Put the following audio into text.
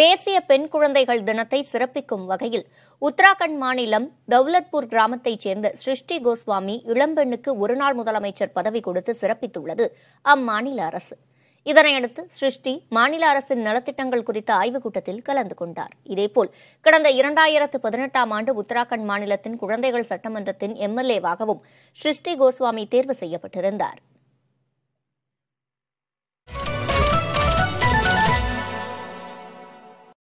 தேசிய பெண் குழந்தைகள் தினத்தை சிறப்பிக்கும் வகையில் உத்தராகண்ட் மாநிலம் தௌலத்பூர் கிராமத்தைச் சேர்ந்த சிருஷ்டி கோஸ்வாமி இளம்பெண்ணுக்கு ஒருநாள் முதலமைச்சர் பதவி கொடுத்து சிறப்பித்துள்ளது அம்மாநில அரசு இதனையடுத்து சிருஷ்டி மாநில அரசின் நலத்திட்டங்கள் குறித்த ஆய்வுக் கூட்டத்தில் கலந்து கொண்டார் இதேபோல் கடந்த இரண்டாயிரத்து பதினெட்டாம் ஆண்டு உத்தராகண்ட் மாநிலத்தின் குழந்தைகள் சட்டமன்றத்தின் எம்எல்ஏவாகவும் சிருஷ்டி கோஸ்வாமி தேர்வு செய்யப்பட்டிருந்தாா்